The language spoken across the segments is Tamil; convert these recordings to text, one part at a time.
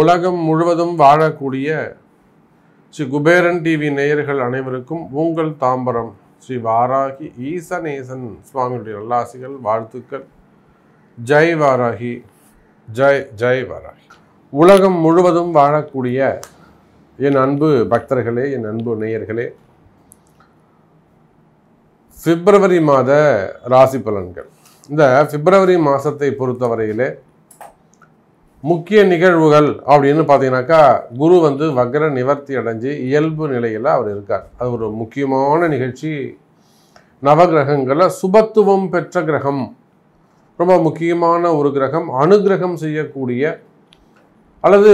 உலகம் முழுவதும் வாழக்கூடிய ஸ்ரீ குபேரன் டிவி நேயர்கள் அனைவருக்கும் உங்கள் தாம்பரம் ஸ்ரீ வாராகி ஈசனேசன் சுவாமியுடைய நல்லாசிகள் வாழ்த்துக்கள் ஜெய் வாராகி ஜெய் ஜெய் வாராகி உலகம் முழுவதும் வாழக்கூடிய என் அன்பு பக்தர்களே என் அன்பு நேயர்களே பிப்ரவரி மாத ராசி பலன்கள் இந்த பிப்ரவரி மாதத்தை பொறுத்தவரையிலே முக்கிய நிகழ்வுகள் அப்படின்னு பார்த்தீங்கன்னாக்கா குரு வந்து வக்ர நிவர்த்தி அடைஞ்சு இயல்பு நிலையில் அவர் இருக்கார் அது ஒரு முக்கியமான நிகழ்ச்சி நவகிரகங்களில் சுபத்துவம் பெற்ற கிரகம் ரொம்ப முக்கியமான ஒரு கிரகம் அனுகிரகம் செய்யக்கூடிய அல்லது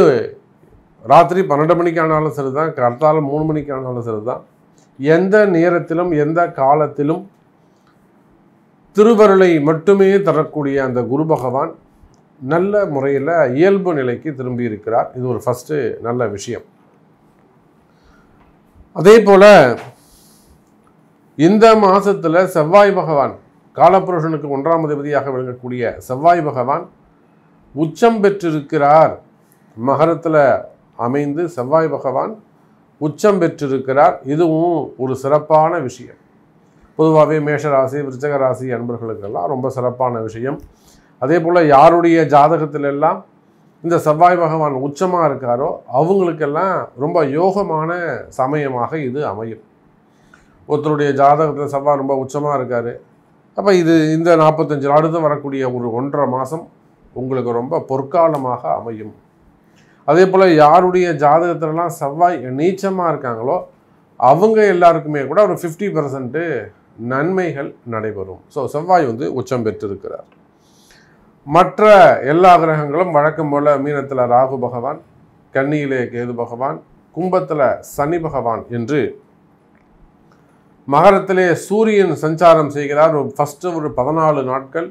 ராத்திரி பன்னெண்டு மணிக்கு ஆனாலும் சரி தான் கர்த்தால மூணு மணிக்கு ஆனாலும் சரி தான் எந்த நேரத்திலும் எந்த காலத்திலும் திருவருளை மட்டுமே தரக்கூடிய அந்த குரு பகவான் நல்ல முறையில் இயல்பு நிலைக்கு திரும்பி இருக்கிறார் இது ஒரு ஃபஸ்ட்டு நல்ல விஷயம் அதே போல் இந்த மாதத்தில் செவ்வாய் பகவான் காலப்புருஷனுக்கு ஒன்றாம் அதிபதியாக விளங்கக்கூடிய செவ்வாய் பகவான் உச்சம் பெற்றிருக்கிறார் மகரத்தில் அமைந்து செவ்வாய் பகவான் உச்சம் பெற்றிருக்கிறார் இதுவும் ஒரு சிறப்பான விஷயம் பொதுவாகவே மேஷராசி விருச்சகராசி அன்பர்களுக்கெல்லாம் ரொம்ப சிறப்பான விஷயம் அதே போல் யாருடைய ஜாதகத்தில் எல்லாம் இந்த செவ்வாய் பகவான் உச்சமாக இருக்காரோ அவங்களுக்கெல்லாம் ரொம்ப யோகமான சமயமாக இது அமையும் ஒருத்தருடைய ஜாதகத்தில் செவ்வாய் ரொம்ப உச்சமாக இருக்கார் அப்போ இது இந்த நாற்பத்தஞ்சு அடுத்து வரக்கூடிய ஒரு ஒன்றரை மாதம் உங்களுக்கு ரொம்ப பொற்காலமாக அமையும் அதே போல் யாருடைய ஜாதகத்திலலாம் செவ்வாய் நீச்சமாக இருக்காங்களோ அவங்க எல்லாருக்குமே கூட ஒரு ஃபிஃப்டி பர்சன்ட்டு நன்மைகள் நடைபெறும் ஸோ செவ்வாய் வந்து உச்சம் பெற்றிருக்கிறார் மற்ற எல்லா கிரகங்களும் வழக்கம் போல மீனத்தில் ராகு பகவான் கன்னியிலே கேது பகவான் கும்பத்தில் சனி பகவான் என்று மகரத்திலே சூரியன் சஞ்சாரம் செய்கிறார் ஒரு ஃபஸ்ட்டு ஒரு பதினாலு நாட்கள்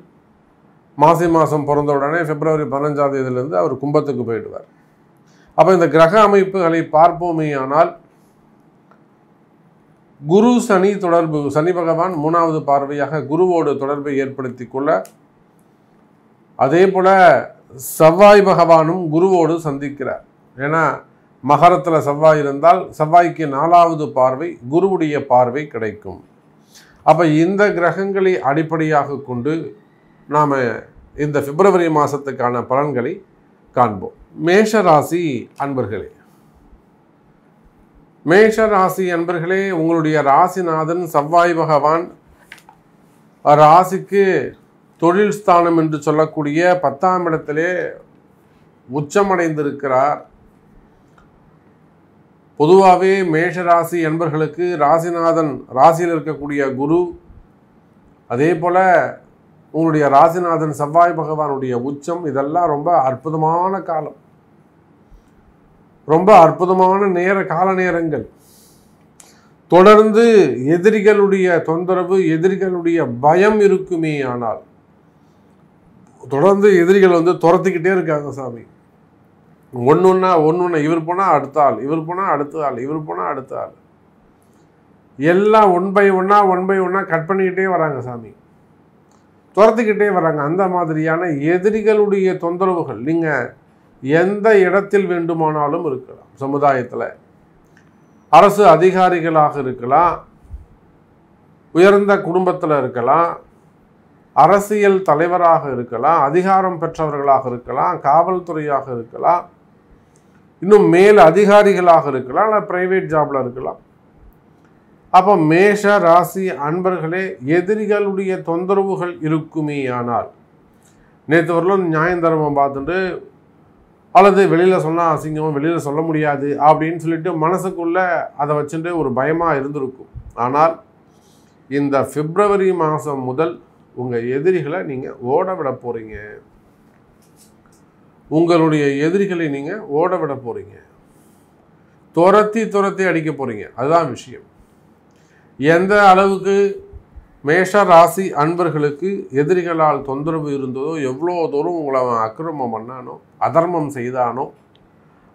மாசி மாதம் பிறந்த உடனே பிப்ரவரி பதினஞ்சாம் தேதியிலேருந்து அவர் கும்பத்துக்கு போயிடுவார் அப்போ இந்த கிரக அமைப்புகளை பார்ப்போமே ஆனால் குரு சனி தொடர்பு சனி பகவான் மூணாவது பார்வையாக குருவோடு தொடர்பை ஏற்படுத்தி கொள்ள அதே போல் செவ்வாய் பகவானும் குருவோடு சந்திக்கிறார் ஏன்னா மகரத்தில் செவ்வாய் இருந்தால் செவ்வாய்க்கு நாலாவது பார்வை குருவுடைய பார்வை கிடைக்கும் அப்போ இந்த கிரகங்களை அடிப்படையாக கொண்டு நாம் இந்த பிப்ரவரி மாதத்துக்கான பலன்களை காண்போம் மேஷராசி அன்பர்களே மேஷ ராசி அன்பர்களே உங்களுடைய ராசிநாதன் செவ்வாய் பகவான் ராசிக்கு தொழில் ஸ்தானம் என்று சொல்லக்கூடிய பத்தாம் இடத்திலே உச்சமடைந்திருக்கிறார் பொதுவாகவே மேஷ ராசி என்பர்களுக்கு ராசிநாதன் ராசியில் இருக்கக்கூடிய குரு அதே போல் உங்களுடைய ராசிநாதன் செவ்வாய் பகவானுடைய உச்சம் இதெல்லாம் ரொம்ப அற்புதமான காலம் ரொம்ப அற்புதமான நேர கால நேரங்கள் தொடர்ந்து எதிரிகளுடைய தொந்தரவு எதிரிகளுடைய பயம் இருக்குமே ஆனால் தொடர்ந்து எதிரிகள் வந்து துரத்திக்கிட்டே இருக்காங்க சாமி ஒன்று ஒன்றா ஒன்று ஒன்று இவர் போனால் அடுத்த ஆள் இவர் போனால் அடுத்த ஆள் இவர் போனால் அடுத்த ஆள் எல்லாம் ஒன் பை ஒன்றா ஒன் பை ஒன்றா கட் பண்ணிக்கிட்டே வராங்க சாமி துரத்துக்கிட்டே வராங்க அந்த மாதிரியான எதிரிகளுடைய தொந்தரவுகள் நீங்கள் எந்த இடத்தில் வேண்டுமானாலும் இருக்கலாம் சமுதாயத்தில் அரசு அதிகாரிகளாக இருக்கலாம் உயர்ந்த குடும்பத்தில் இருக்கலாம் அரசியல் தலைவராக இருக்கலாம் அதிகாரம் பெற்றவர்களாக இருக்கலாம் காவல்துறையாக இருக்கலாம் இன்னும் மேல் அதிகாரிகளாக இருக்கலாம் இல்லை ப்ரைவேட் ஜாப்ல இருக்கலாம் அப்போ மேஷ ராசி அன்பர்களே எதிரிகளுடைய தொந்தரவுகள் இருக்குமே ஆனால் நேற்று வரலும் நியாயம் தர்மம் பார்த்துட்டு அல்லது வெளியில் சொன்னால் அசிங்கம் வெளியில் சொல்ல முடியாது அப்படின்னு சொல்லிட்டு மனசுக்குள்ளே அதை வச்சுட்டு ஒரு பயமாக இருந்திருக்கும் ஆனால் இந்த பிப்ரவரி மாதம் முதல் உங்கள் எதிரிகளை நீங்கள் ஓட விட போகிறீங்க உங்களுடைய எதிரிகளை நீங்கள் ஓட விட போகிறீங்க துரத்தி துரத்தி அடிக்க போகிறீங்க அதுதான் விஷயம் எந்த அளவுக்கு மேஷ ராசி அன்பர்களுக்கு எதிரிகளால் தொந்தரவு இருந்ததோ எவ்வளோ தூரம் உங்களை அவன் அக்கிரமம் பண்ணானோ அதர்மம் செய்தானோ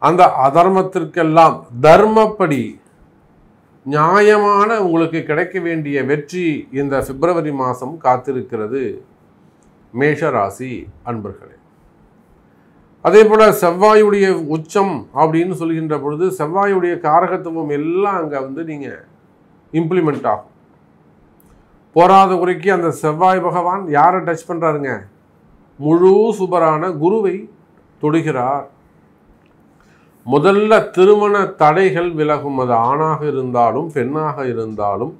அந்த அதர்மத்திற்கெல்லாம் தர்மப்படி நியாயமான உங்களுக்கு கிடைக்க வேண்டிய வெற்றி இந்த பிப்ரவரி மாதம் காத்திருக்கிறது மேஷ ராசி அன்பர்களே அதே போல் செவ்வாயுடைய உச்சம் அப்படின்னு சொல்கின்ற பொழுது செவ்வாயுடைய காரகத்துவம் எல்லாம் அங்கே வந்து நீங்கள் இம்ப்ளிமெண்ட் ஆகும் போராத குறைக்கு அந்த செவ்வாய் பகவான் யாரை டச் பண்ணுறாருங்க முழு சுபரான குருவை தொடுகிறார் முதல்ல திருமண தடைகள் விலகும் அது ஆணாக இருந்தாலும் பெண்ணாக இருந்தாலும்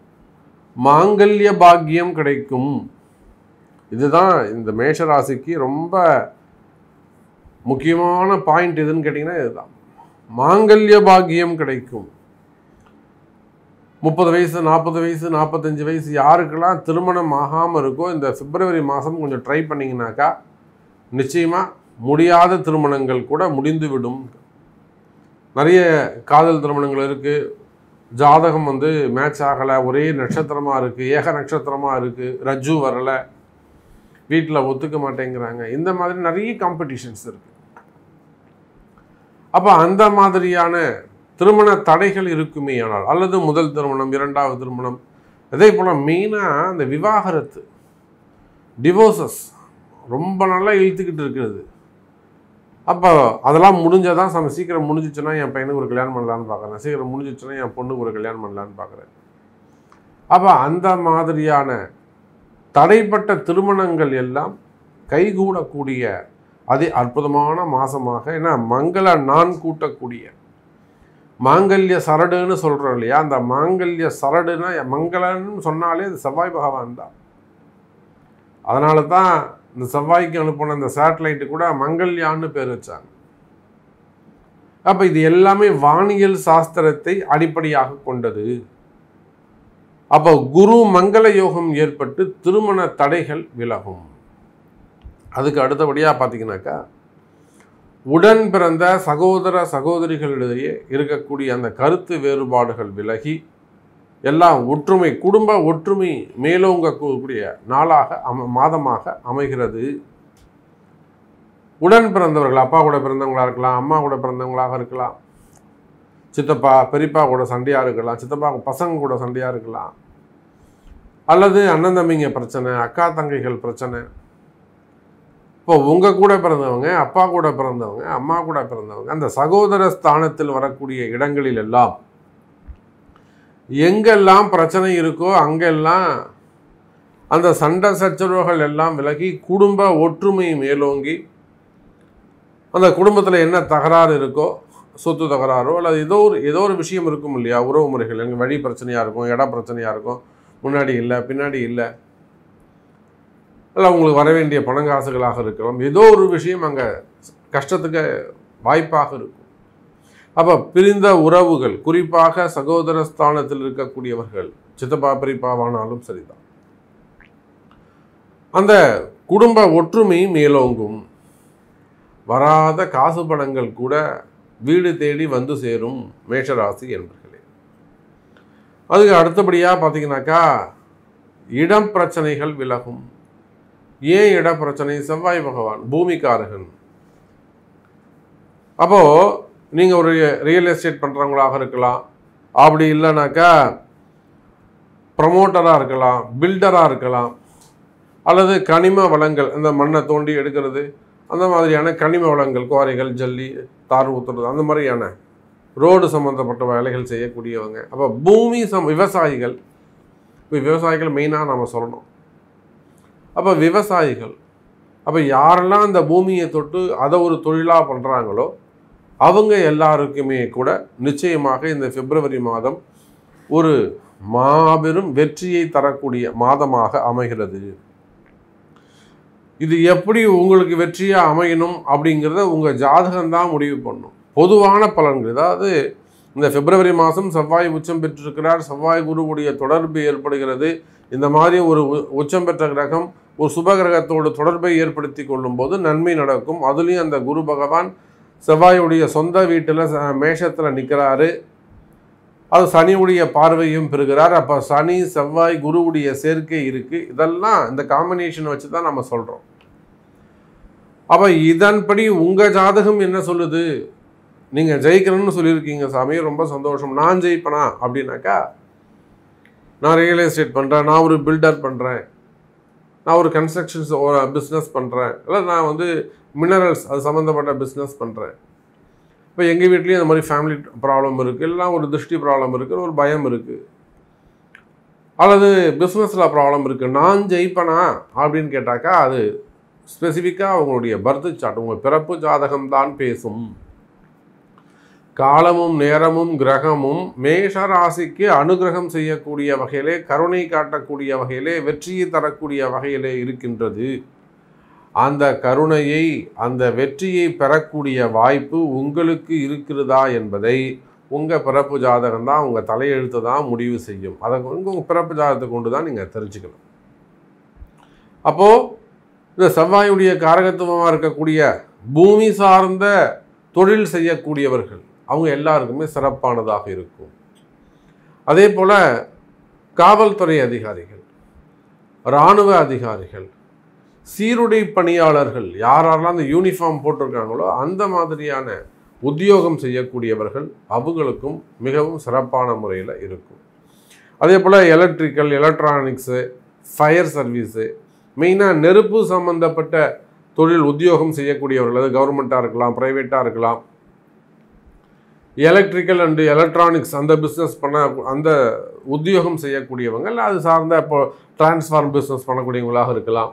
மாங்கல்ய பாக்கியம் கிடைக்கும் இதுதான் இந்த மேஷராசிக்கு ரொம்ப முக்கியமான பாயிண்ட் எதுன்னு கேட்டிங்கன்னா இதுதான் மாங்கல்ய பாக்கியம் கிடைக்கும் முப்பது வயசு நாற்பது வயசு நாற்பத்தஞ்சு வயசு யாருக்கெல்லாம் திருமணம் ஆகாமல் இருக்கோ இந்த பிப்ரவரி மாதம் கொஞ்சம் ட்ரை பண்ணிங்கனாக்கா நிச்சயமாக முடியாத திருமணங்கள் கூட முடிந்துவிடும் நிறைய காதல் திருமணங்கள் இருக்குது ஜாதகம் வந்து மேட்ச் ஆகலை ஒரே நட்சத்திரமாக இருக்குது ஏக நட்சத்திரமாக இருக்குது ரஜ்ஜு வரலை வீட்டில் ஒத்துக்க மாட்டேங்கிறாங்க இந்த மாதிரி நிறைய காம்படிஷன்ஸ் இருக்குது அப்போ அந்த மாதிரியான திருமண தடைகள் இருக்குமே ஆனால் அல்லது முதல் திருமணம் இரண்டாவது திருமணம் அதே போல் மெயினாக அந்த விவாகரத்து டிவோர்சஸ் ரொம்ப நல்லா இழுத்துக்கிட்டு இருக்கிறது அப்போ அதெல்லாம் முடிஞ்சதான் நம்ம சீக்கிரம் முடிஞ்சிச்சுன்னா என் பையனுக்கு ஒரு கல்யாணம் பண்ணலான்னு பார்க்குறேன் சீக்கிரம் முடிஞ்சிச்சுன்னா என் பொண்ணுக்கு ஒரு கல்யாணம் பண்ணலான்னு பார்க்குறேன் அப்போ அந்த மாதிரியான தடைப்பட்ட திருமணங்கள் எல்லாம் கைகூடக்கூடிய அதே அற்புதமான மாதமாக ஏன்னா மங்கள நான் கூட்டக்கூடிய மாங்கல்ய சரடுன்னு சொல்கிறோம் இல்லையா அந்த மாங்கல்ய சரடுன்னா மங்களன்னு சொன்னாலே அது செவ்வாய் பகவான் தான் அதனால தான் இந்த செவ்வாய்க்கு அனுப்பின இந்த சேட்டலைட்டு கூட மங்கள்யான்னு பேர் வச்சாங்க அப்போ இது எல்லாமே வானியல் சாஸ்திரத்தை அடிப்படையாக கொண்டது அப்போ குரு மங்கள யோகம் ஏற்பட்டு திருமண தடைகள் விலகும் அதுக்கு அடுத்தபடியாக பார்த்தீங்கன்னாக்கா உடன் பிறந்த சகோதர சகோதரிகளிடையே இருக்கக்கூடிய அந்த கருத்து வேறுபாடுகள் விலகி எல்லாம் ஒற்றுமை குடும்ப ஒற்றுமை மேலோங்கக்கூடிய நாளாக அம மாதமாக அமைகிறது உடன் பிறந்தவர்கள் அப்பா கூட பிறந்தவங்களாக இருக்கலாம் அம்மா கூட பிறந்தவங்களாக இருக்கலாம் சித்தப்பா பெரியப்பா கூட சண்டையாக இருக்கலாம் சித்தப்பா பசங்க கூட சண்டையாக இருக்கலாம் அல்லது அண்ணன் தம்பிங்க பிரச்சனை அக்கா தங்கைகள் பிரச்சனை இப்போ உங்கள் கூட பிறந்தவங்க அப்பா கூட பிறந்தவங்க அம்மா கூட பிறந்தவங்க அந்த சகோதர ஸ்தானத்தில் வரக்கூடிய இடங்களில் எல்லாம் எங்கெல்லாம் பிரச்சனை இருக்கோ அங்கெல்லாம் அந்த சண்டை சச்சரவுகள் எல்லாம் விலகி குடும்ப ஒற்றுமை மேலோங்கி அந்த குடும்பத்தில் என்ன தகராறு இருக்கோ சொத்து தகராறோ அல்லது ஏதோ ஒரு ஏதோ ஒரு விஷயம் இருக்கும் இல்லையா உறவு முறைகள் எங்கள் வழி பிரச்சனையாக இருக்கும் இடம் பிரச்சனையாக இருக்கும் முன்னாடி இல்லை பின்னாடி இல்லை அல்ல உங்களுக்கு வர வேண்டிய பணங்காசுகளாக இருக்கலாம் ஏதோ ஒரு விஷயம் அங்கே கஷ்டத்துக்கு வாய்ப்பாக இருக்கும் அப்போ பிரிந்த உறவுகள் குறிப்பாக சகோதர ஸ்தானத்தில் இருக்கக்கூடியவர்கள் சித்தப்பா பிரிப்பாவானாலும் சரிதான் அந்த குடும்ப ஒற்றுமை மேலோங்கும் வராத காசு பணங்கள் கூட வீடு தேடி வந்து சேரும் மேஷராசி என்பர்களே அதுக்கு அடுத்தபடியாக பார்த்தீங்கன்னாக்கா இடம் பிரச்சனைகள் விலகும் ஏன் இட பிரச்சனை செவ்வாய் பகவான் பூமிக்காரகன் அப்போது நீங்கள் ஒரு ரியல் எஸ்டேட் பண்ணுறவங்களாக இருக்கலாம் அப்படி இல்லைனாக்கா ப்ரமோட்டராக இருக்கலாம் பில்டராக இருக்கலாம் அல்லது கனிம வளங்கள் இந்த மண்ணை தோண்டி எடுக்கிறது அந்த மாதிரியான கனிம வளங்கள் குவாரிகள் ஜல்லி தார் ஊற்றுறது அந்த மாதிரியான ரோடு சம்மந்தப்பட்ட வேலைகள் செய்யக்கூடியவங்க அப்போ பூமி சம் விவசாயிகள் இப்போ விவசாயிகள் மெயினாக நம்ம சொல்லணும் அப்போ விவசாயிகள் அப்போ யாரெல்லாம் அந்த பூமியை தொட்டு அதை ஒரு தொழிலாக பண்ணுறாங்களோ அவங்க எல்லாருக்குமே கூட நிச்சயமாக இந்த பிப்ரவரி மாதம் ஒரு மாபெரும் வெற்றியை தரக்கூடிய மாதமாக அமைகிறது இது எப்படி உங்களுக்கு வெற்றியாக அமையணும் அப்படிங்கிறத உங்கள் ஜாதகம்தான் முடிவு பண்ணும் பொதுவான பலன்கள் அதாவது இந்த பிப்ரவரி மாதம் செவ்வாய் உச்சம் பெற்றிருக்கிறார் செவ்வாய் குருவுடைய தொடர்பு ஏற்படுகிறது இந்த மாதிரி ஒரு உச்சம் பெற்ற கிரகம் ஒரு சுப கிரகத்தோடு தொடர்பை ஏற்படுத்தி கொள்ளும்போது நன்மை நடக்கும் அதுலேயும் அந்த குரு பகவான் செவ்வாயுடைய சொந்த வீட்டில் மேஷத்தில் நிற்கிறாரு அது சனியுடைய பார்வையும் பெறுகிறார் அப்போ சனி செவ்வாய் குருவுடைய சேர்க்கை இருக்குது இதெல்லாம் இந்த காம்பினேஷன் வச்சு தான் நம்ம சொல்கிறோம் அப்போ இதன்படி உங்கள் ஜாதகம் என்ன சொல்லுது நீங்கள் ஜெயிக்கணும்னு சொல்லியிருக்கீங்க சாமி ரொம்ப சந்தோஷம் நான் ஜெயிப்பனா அப்படின்னாக்கா நான் ரியல் எஸ்டேட் பண்ணுறேன் நான் ஒரு பில்டர் பண்ணுறேன் நான் ஒரு கன்ஸ்ட்ரக்ஷன்ஸ் ஒரு பிஸ்னஸ் பண்ணுறேன் இல்லை நான் வந்து மினரல்ஸ் அது சம்மந்தப்பட்ட பிஸ்னஸ் பண்ணுறேன் இப்போ எங்கள் வீட்லேயும் இந்த மாதிரி ஃபேமிலி ப்ராப்ளம் இருக்குது இல்லை ஒரு திருஷ்டி ப்ராப்ளம் இருக்குது ஒரு பயம் இருக்குது அல்லது பிஸ்னஸில் ப்ராப்ளம் இருக்குது நான் ஜெயிப்பேனா அப்படின்னு கேட்டாக்கா அது ஸ்பெசிஃபிக்காக அவங்களுடைய பர்த் சார்ட் உங்கள் பிறப்பு ஜாதகம் தான் பேசும் காலமும் நேரமும் கிரகமும் மேஷ ராசிக்கு அனுகிரகம் செய்யக்கூடிய வகையிலே கருணை காட்டக்கூடிய வகையிலே வெற்றியை தரக்கூடிய வகையிலே இருக்கின்றது அந்த கருணையை அந்த வெற்றியை பெறக்கூடிய வாய்ப்பு உங்களுக்கு இருக்கிறதா என்பதை உங்கள் பிறப்பு ஜாதகம் தான் உங்கள் தலையெழுத்து தான் முடிவு செய்யும் அதை உங்கள் பிறப்பு ஜாதகத்தை கொண்டு தான் நீங்கள் தெரிஞ்சுக்கணும் அப்போது இந்த செவ்வாயுடைய காரகத்துவமாக இருக்கக்கூடிய பூமி சார்ந்த தொழில் செய்யக்கூடியவர்கள் அவங்க எல்லாருக்குமே சிறப்பானதாக இருக்கும் அதே போல் காவல்துறை அதிகாரிகள் இராணுவ அதிகாரிகள் சீருடை பணியாளர்கள் யாரெல்லாம் அந்த யூனிஃபார்ம் போட்டிருக்காங்களோ அந்த மாதிரியான உத்தியோகம் செய்யக்கூடியவர்கள் அவங்களுக்கும் மிகவும் சிறப்பான முறையில் இருக்கும் அதே போல் எலக்ட்ரிக்கல் எலக்ட்ரானிக்ஸு ஃபயர் சர்வீஸு மெயினாக நெருப்பு சம்மந்தப்பட்ட தொழில் உத்தியோகம் செய்யக்கூடியவர்கள் அது கவர்மெண்ட்டாக இருக்கலாம் ப்ரைவேட்டாக இருக்கலாம் எலக்ட்ரிக்கல் அண்டு எலக்ட்ரானிக்ஸ் அந்த பிஸ்னஸ் பண்ண அந்த உத்தியோகம் செய்யக்கூடியவங்க இல்லை அது சார்ந்த இப்போ டிரான்ஸ்ஃபார்ம் பிஸ்னஸ் பண்ணக்கூடியவங்களாக இருக்கலாம்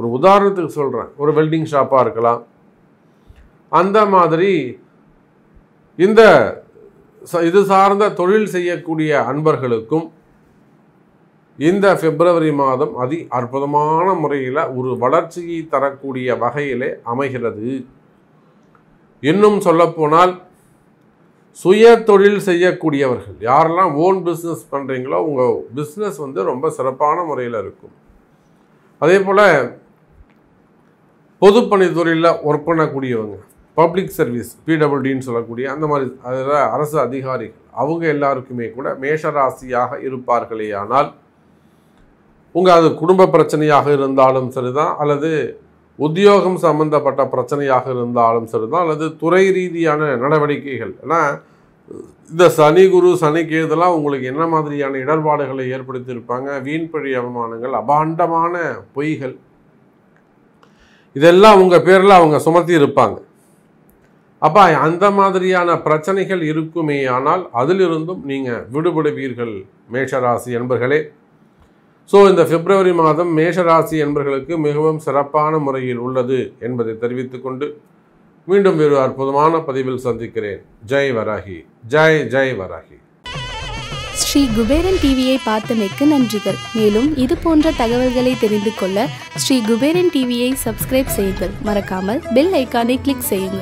ஒரு உதாரணத்துக்கு சொல்கிறேன் ஒரு வெல்டிங் ஷாப்பாக இருக்கலாம் அந்த மாதிரி இந்த இது சார்ந்த தொழில் செய்யக்கூடிய அன்பர்களுக்கும் இந்த பிப்ரவரி மாதம் அதி அற்புதமான முறையில் ஒரு வளர்ச்சியை தரக்கூடிய வகையிலே அமைகிறது இன்னும் சொல்லப்போனால் சுய தொழில் செய்யக்கூடியவர்கள் யாரெல்லாம் ஓன் பிஸ்னஸ் பண்ணுறீங்களோ உங்கள் பிஸ்னஸ் வந்து ரொம்ப சிறப்பான முறையில் இருக்கும் அதே போல் பொதுப்பணித்துறையில் ஒர்க் பண்ணக்கூடியவங்க பப்ளிக் சர்வீஸ் பிடபிள்யூடின்னு சொல்லக்கூடிய அந்த மாதிரி அதில் அரசு அதிகாரிகள் அவங்க எல்லாருக்குமே கூட மேஷராசியாக இருப்பார்களே ஆனால் உங்கள் அது குடும்ப பிரச்சனையாக இருந்தாலும் சரிதான் அல்லது உத்தியோகம் சம்பந்தப்பட்ட பிரச்சனையாக இருந்தாலும் சரிதான் அல்லது துறை ரீதியான நடவடிக்கைகள் ஏன்னா இந்த சனி குரு சனி கேதுலாம் உங்களுக்கு என்ன மாதிரியான இடர்பாடுகளை ஏற்படுத்தியிருப்பாங்க வீண்பழி அவமானங்கள் அபாண்டமான பொய்கள் இதெல்லாம் உங்கள் பேரில் அவங்க சுமத்தி இருப்பாங்க அப்போ அந்த மாதிரியான பிரச்சனைகள் இருக்குமே ஆனால் அதிலிருந்தும் நீங்கள் விடுபடுவீர்கள் மேஷராசி என்பர்களே ஸோ இந்த பிப்ரவரி மாதம் மேஷராசி என்பர்களுக்கு மிகவும் சிறப்பான முறையில் உள்ளது என்பதை தெரிவித்துக்கொண்டு மீண்டும் ஒரு அற்புதமான பதிவில் சந்திக்கிறேன் ஜெய் வராகி ஜெய் ஜெய் வராகி ஸ்ரீ குபேரன் டிவியை பார்த்தமைக்கு நன்றிகள் மேலும் இது போன்ற தகவல்களை தெரிந்து கொள்ள ஸ்ரீ குபேரன் டிவியை சப்ஸ்கிரைப் செய்யுங்கள் மறக்காமல் பெல் ஐக்கானை கிளிக் செய்யுங்கள்